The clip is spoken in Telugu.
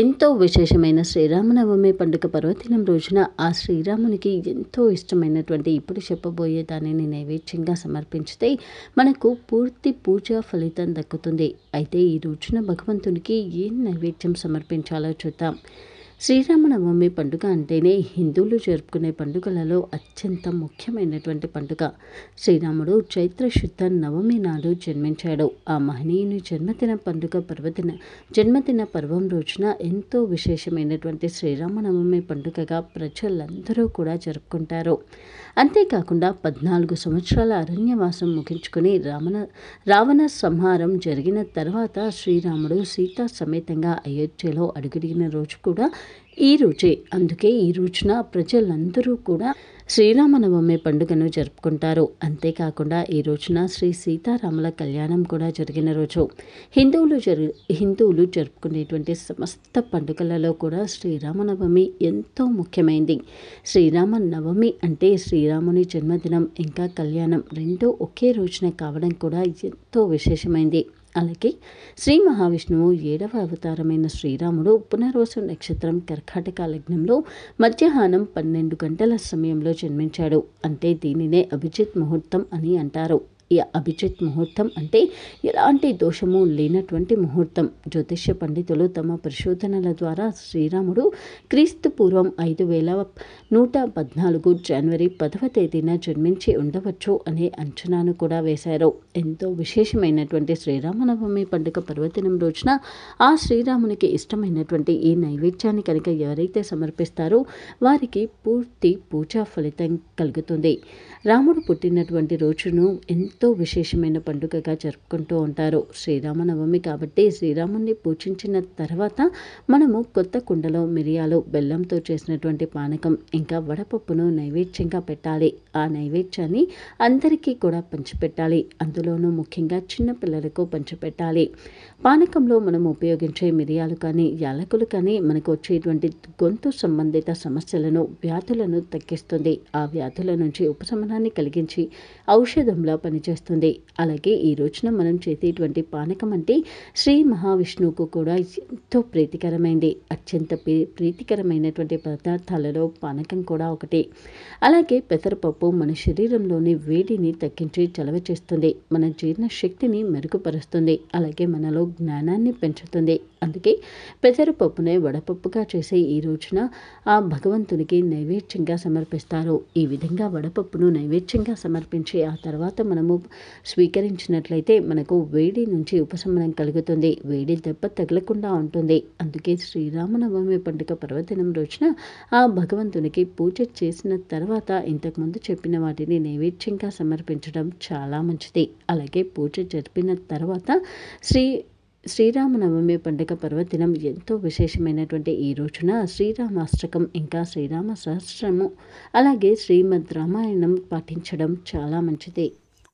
ఎంతో విశేషమైన శ్రీరామనవమి పండుగ పర్వదినం రోజున ఆ శ్రీరామునికి ఎంతో ఇష్టమైనటువంటి ఇప్పుడు చెప్పబోయే దానిని నైవేద్యంగా సమర్పించితే మనకు పూర్తి పూజా ఫలితం దక్కుతుంది అయితే ఈ రోజున భగవంతునికి ఏం నైవేద్యం సమర్పించాలో చూద్దాం శ్రీరామనవమి పండుగ అంటేనే హిందువులు జరుపుకునే పండుగలలో అత్యంత ముఖ్యమైనటువంటి పండుగ శ్రీరాముడు చైత్ర శుద్ధ నవమి నాడు జన్మించాడు ఆ మహనీయుని జన్మదిన పండుగ పర్వదిన జన్మదిన పర్వం రోజున ఎంతో విశేషమైనటువంటి శ్రీరామనవమి పండుగగా ప్రజలందరూ కూడా జరుపుకుంటారు అంతేకాకుండా పద్నాలుగు సంవత్సరాల అరణ్యవాసం ముగించుకుని రావణ రావణ సంహారం జరిగిన తర్వాత శ్రీరాముడు సీతా సమేతంగా అయోధ్యలో అడుగుడిగిన రోజు కూడా ఈ రోజే అందుకే ఈ రోజున ప్రజలందరూ కూడా శ్రీరామనవమి పండుగను జరుపుకుంటారు అంతేకాకుండా ఈ రోజున శ్రీ సీతారాముల కళ్యాణం కూడా జరిగిన రోజు హిందువులు జరు హిందువులు జరుపుకునేటువంటి సమస్త పండుగలలో కూడా శ్రీరామనవమి ఎంతో ముఖ్యమైనది శ్రీరామనవమి అంటే శ్రీరాముని జన్మదినం ఇంకా కళ్యాణం రెండూ ఒకే రోజున కావడం కూడా ఎంతో విశేషమైంది అలాగే శ్రీ మహావిష్ణువు ఏడవ అవతారమైన శ్రీరాముడు పునర్వసు నక్షత్రం కర్కాటక లగ్నంలో మధ్యాహ్నం పన్నెండు గంటల సమయంలో జన్మించాడు అంటే దీనినే అభిజిత్ ముహూర్తం అని అంటారు ఈ అభిజిత్ ముహూర్తం అంటే ఎలాంటి దోషము లేనటువంటి ముహూర్తం జ్యోతిష్య పండితులు తమ పరిశోధనల ద్వారా శ్రీరాముడు క్రీస్తు పూర్వం ఐదు వేల నూట పద్నాలుగు జనవరి పదవ తేదీన జన్మించి ఉండవచ్చు అనే అంచనాను కూడా వేశారు ఎంతో విశేషమైనటువంటి శ్రీరామనవమి పండుగ పర్వదినం రోజున ఆ శ్రీరామునికి ఇష్టమైనటువంటి ఈ నైవేద్యాన్ని కనుక ఎవరైతే సమర్పిస్తారో వారికి పూర్తి పూజా ఫలితం కలుగుతుంది రాముడు పుట్టినటువంటి రోజును ఎంత ఎంతో విశేషమైన పండుగగా జరుపుకుంటూ ఉంటారు శ్రీరామనవమి కాబట్టి శ్రీరాముణ్ణి పూజించిన తర్వాత మనము కొత్త కుండలో మిరియాలు బెల్లంతో చేసినటువంటి పానకం ఇంకా వడపప్పును నైవేద్యంగా పెట్టాలి ఆ నైవేద్యాన్ని అందరికీ కూడా పంచిపెట్టాలి అందులోనూ ముఖ్యంగా చిన్నపిల్లలకు పంచిపెట్టాలి పానకంలో మనం ఉపయోగించే మిరియాలు కానీ యాలకులు కానీ మనకు వచ్చేటువంటి గొంతు సంబంధిత సమస్యలను వ్యాధులను తగ్గిస్తుంది ఆ వ్యాధుల నుంచి ఉపశమనాన్ని కలిగించి ఔషధంలో పని చేస్తుంది అలాగే ఈ రోజున మనం చేసేటువంటి పానకం అంటే శ్రీ మహావిష్ణువుకు కూడా ఎంతో ప్రీతికరమైంది అత్యంత ప్రీతికరమైనటువంటి పదార్థాలలో పానకం కూడా ఒకటి అలాగే పెసరపప్పు మన శరీరంలోని వేడిని తగ్గించి చలవ చేస్తుంది మన జీర్ణ శక్తిని మెరుగుపరుస్తుంది అలాగే మనలో జ్ఞానాన్ని పెంచుతుంది అందుకే పెసరపప్పునే వడపప్పుగా చేసే ఈ రోజున ఆ భగవంతునికి నైవేద్యంగా సమర్పిస్తారు ఈ విధంగా వడపప్పును నైవేద్యంగా సమర్పించి ఆ తర్వాత మనము స్వీకరించినట్లయితే మనకు వేడి నుంచి ఉపశమనం కలుగుతుంది వేడి దెబ్బ తగలకుండా ఉంటుంది అందుకే శ్రీరామనవమి పండుగ పర్వదినం రోజున ఆ భగవంతునికి పూజ చేసిన తర్వాత ఇంతకుముందు చెప్పిన వాటిని నైవేద్యంగా సమర్పించడం చాలా మంచిది అలాగే పూజ జరిపిన తర్వాత శ్రీ శ్రీరామనవమి పండుగ పర్వదినం ఎంతో విశేషమైనటువంటి ఈ రోజున శ్రీరామాష్టకం ఇంకా శ్రీరామ సహస్రము అలాగే శ్రీమద్ రామాయణం పాటించడం చాలా మంచిది